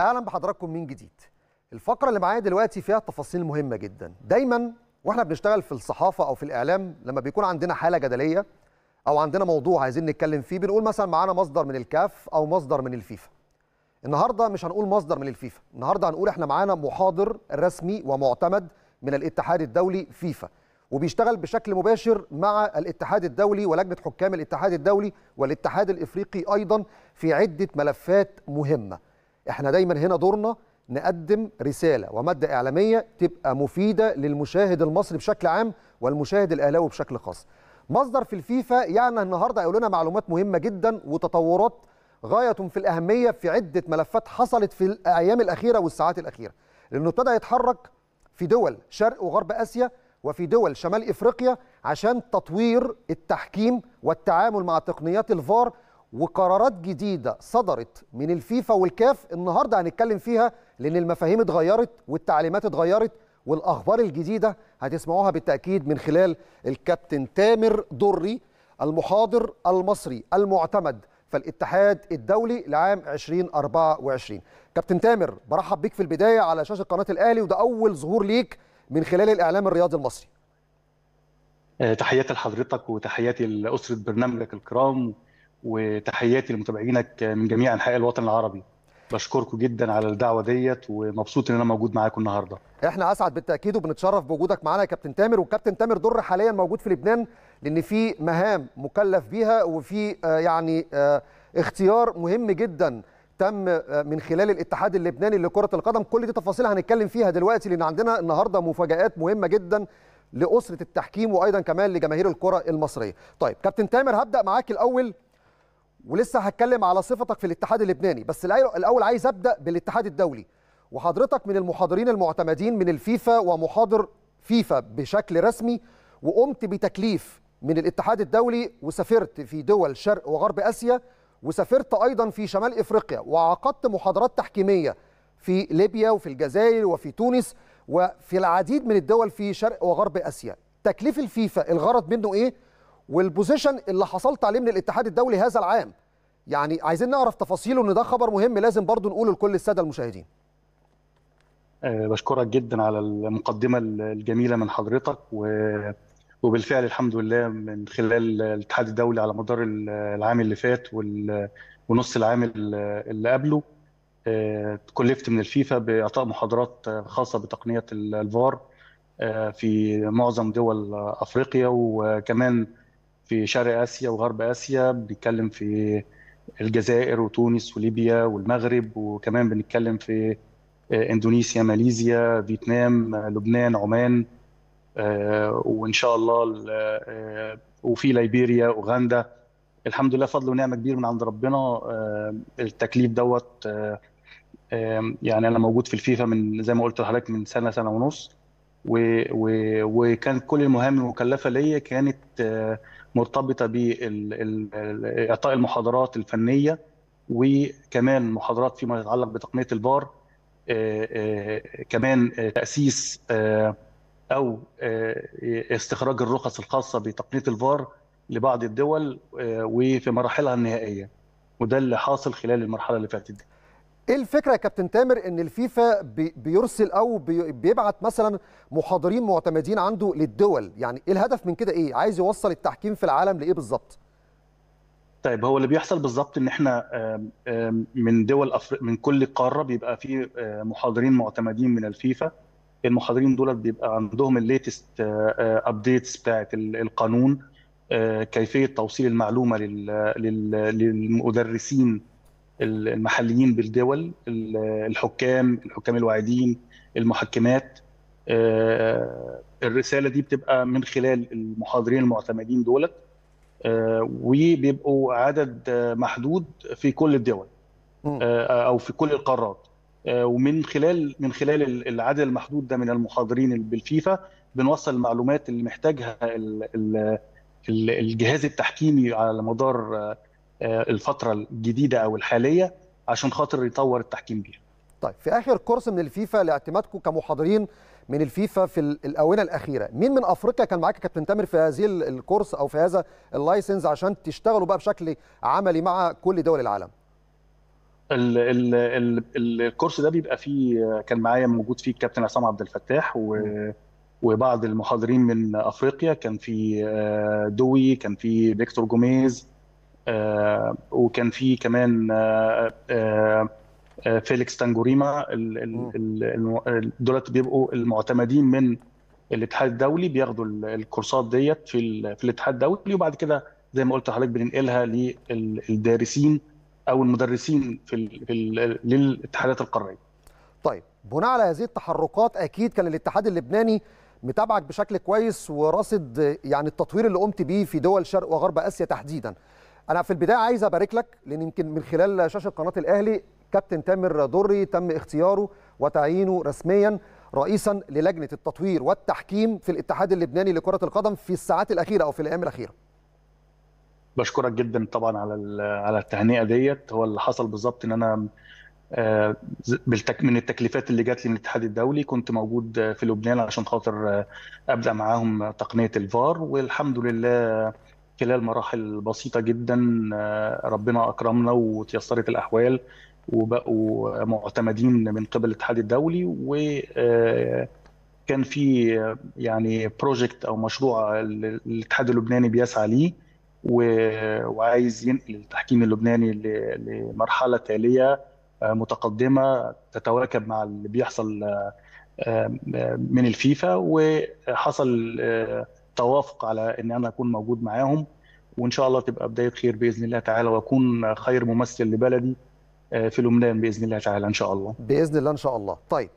اهلا بحضراتكم من جديد الفقره اللي معايا دلوقتي فيها تفاصيل مهمه جدا دايما واحنا بنشتغل في الصحافه او في الاعلام لما بيكون عندنا حاله جدليه او عندنا موضوع عايزين نتكلم فيه بنقول مثلا معانا مصدر من الكاف او مصدر من الفيفا النهارده مش هنقول مصدر من الفيفا النهارده هنقول احنا معانا محاضر رسمي ومعتمد من الاتحاد الدولي فيفا وبيشتغل بشكل مباشر مع الاتحاد الدولي ولجنه حكام الاتحاد الدولي والاتحاد الافريقي ايضا في عده ملفات مهمه احنا دايما هنا دورنا نقدم رساله وماده اعلاميه تبقى مفيده للمشاهد المصري بشكل عام والمشاهد الاهلاوي بشكل خاص مصدر في الفيفا يعني النهارده قالوا لنا معلومات مهمه جدا وتطورات غايه في الاهميه في عده ملفات حصلت في الايام الاخيره والساعات الاخيره لانه ابتدى يتحرك في دول شرق وغرب اسيا وفي دول شمال افريقيا عشان تطوير التحكيم والتعامل مع تقنيات الفار وقرارات جديده صدرت من الفيفا والكاف النهارده هنتكلم فيها لان المفاهيم اتغيرت والتعليمات اتغيرت والاخبار الجديده هتسمعوها بالتاكيد من خلال الكابتن تامر دري المحاضر المصري المعتمد فالاتحاد الدولي لعام 2024 كابتن تامر برحب بيك في البدايه على شاشه قناه الاهلي وده اول ظهور ليك من خلال الاعلام الرياضي المصري آه، تحياتي لحضرتك وتحياتي لاسره برنامجك الكرام وتحياتي لمتابعينك من جميع انحاء الوطن العربي بشكركم جدا على الدعوه ديت ومبسوط ان انا موجود معاكم النهارده احنا اسعد بالتاكيد وبنتشرف بوجودك معانا يا كابتن تامر والكابتن تامر در حاليا موجود في لبنان لان في مهام مكلف بيها وفي آه، يعني آه، اختيار مهم جدا تم آه، من خلال الاتحاد اللبناني لكره القدم كل دي تفاصيل هنتكلم فيها دلوقتي لان عندنا النهارده مفاجات مهمه جدا لاسره التحكيم وايضا كمان لجماهير الكره المصريه طيب كابتن تامر هبدا معاك الاول ولسه هتكلم على صفتك في الاتحاد اللبناني بس الاول عايز ابدا بالاتحاد الدولي وحضرتك من المحاضرين المعتمدين من الفيفا ومحاضر فيفا بشكل رسمي وقمت بتكليف من الاتحاد الدولي وسافرت في دول شرق وغرب اسيا وسافرت ايضا في شمال افريقيا وعقدت محاضرات تحكيميه في ليبيا وفي الجزائر وفي تونس وفي العديد من الدول في شرق وغرب اسيا تكليف الفيفا الغرض منه ايه والبوزيشن اللي حصلت عليه من الاتحاد الدولي هذا العام يعني عايزين نعرف تفاصيله ان ده خبر مهم لازم برضو نقوله لكل الساده المشاهدين آه، بشكرك جدا على المقدمه الجميله من حضرتك و وبالفعل الحمد لله من خلال الاتحاد الدولي على مدار العام اللي فات ونص العام اللي قبله آه، تكلفت من الفيفا باعطاء محاضرات خاصه بتقنيه الفار آه، في معظم دول افريقيا وكمان في شرق اسيا وغرب اسيا بنتكلم في الجزائر وتونس وليبيا والمغرب وكمان بنتكلم في آه، اندونيسيا ماليزيا فيتنام آه، لبنان عمان آه، وان شاء الله وفي ليبيريا اوغندا الحمد لله فضل ونعمه كبير من عند ربنا التكليف دوت يعني انا موجود في الفيفا من زي ما قلت لحضرتك من سنه سنه ونص و... وكان كل المهام المكلفه ليا كانت آه، مرتبطه باعطاء المحاضرات الفنيه وكمان محاضرات فيما يتعلق بتقنيه الفار آه، آه، كمان تاسيس او استخراج الرخص الخاصه بتقنيه الفار لبعض الدول وفي مراحلها النهائيه وده اللي حاصل خلال المرحله اللي فاتت دي ايه الفكره يا كابتن تامر ان الفيفا بيرسل او بيبعت مثلا محاضرين معتمدين عنده للدول يعني ايه الهدف من كده ايه عايز يوصل التحكيم في العالم لايه بالظبط طيب هو اللي بيحصل بالظبط ان احنا من دول من كل قاره بيبقى في آه، محاضرين معتمدين من الفيفا المحاضرين دول بيبقى عندهم الليتست ابديتس بتاعه القانون آه، كيفيه توصيل المعلومه للمدرسين المحليين بالدول الحكام الحكام الواعدين المحكمات آه، الرساله دي بتبقى من خلال المحاضرين المعتمدين دولت آه، وبيبقوا عدد محدود في كل الدول آه، او في كل القارات ومن خلال من خلال العدد المحدود ده من المحاضرين بالفيفا بنوصل المعلومات اللي محتاجها الجهاز التحكيمي على مدار آه، الفتره الجديده او الحاليه عشان خاطر يطور التحكيم بيها. طيب في اخر كورس من الفيفا لاعتمادكم كمحاضرين من الفيفا في الاونه الاخيره، مين من افريقيا كان معاك كابتن تامر في هذه الكورس او في هذا اللايسنس عشان تشتغلوا بقى بشكل عملي مع كل دول العالم؟ ال ال ال الكورس ده بيبقى فيه كان معايا موجود فيه الكابتن عصام عبد الفتاح و وبعض المحاضرين من افريقيا كان في آه، دوي كان في فيكتور جوميز آه، وكان في كمان آه، آه، فيليكس تانجوريما دولت بيبقوا المعتمدين من الاتحاد الدولي بياخدوا الكورسات ديت في في الاتحاد الدولي وبعد كده زي ما قلت لحضرتك بننقلها للدارسين او المدرسين في, في للاتحادات القاريه. طيب بناء على هذه التحركات اكيد كان الاتحاد اللبناني متابعك بشكل كويس وراصد يعني التطوير اللي قمت بيه في دول شرق وغرب اسيا تحديدا. انا في البدايه عايز ابارك لك لان يمكن من خلال شاشه قناه الاهلي كابتن تامر دري تم اختياره وتعيينه رسميا رئيسا للجنه التطوير والتحكيم في الاتحاد اللبناني لكره القدم في الساعات الاخيره او في الايام الاخيره بشكرك جدا طبعا على على التهنئه ديت هو اللي حصل بالظبط ان انا آه، من التكليفات اللي جات لي من الاتحاد الدولي كنت موجود آه، في لبنان عشان خاطر آه، ابدا معاهم تقنيه الفار والحمد لله خلال مراحل بسيطة جدا آه، ربنا أكرمنا وتيسرت الأحوال وبقوا معتمدين من قبل الاتحاد الدولي وكان آه، في آه، يعني بروجكت او مشروع الاتحاد اللبناني بيسعى ليه وعايز ينقل التحكيم اللبناني لمرحله تاليه متقدمه تتواكب مع اللي بيحصل من الفيفا وحصل توافق على ان انا اكون موجود معاهم وان شاء الله تبقى بدايه خير باذن الله تعالى واكون خير ممثل لبلدي آه، في لبنان باذن الله تعالى ان شاء الله باذن الله ان شاء الله طيب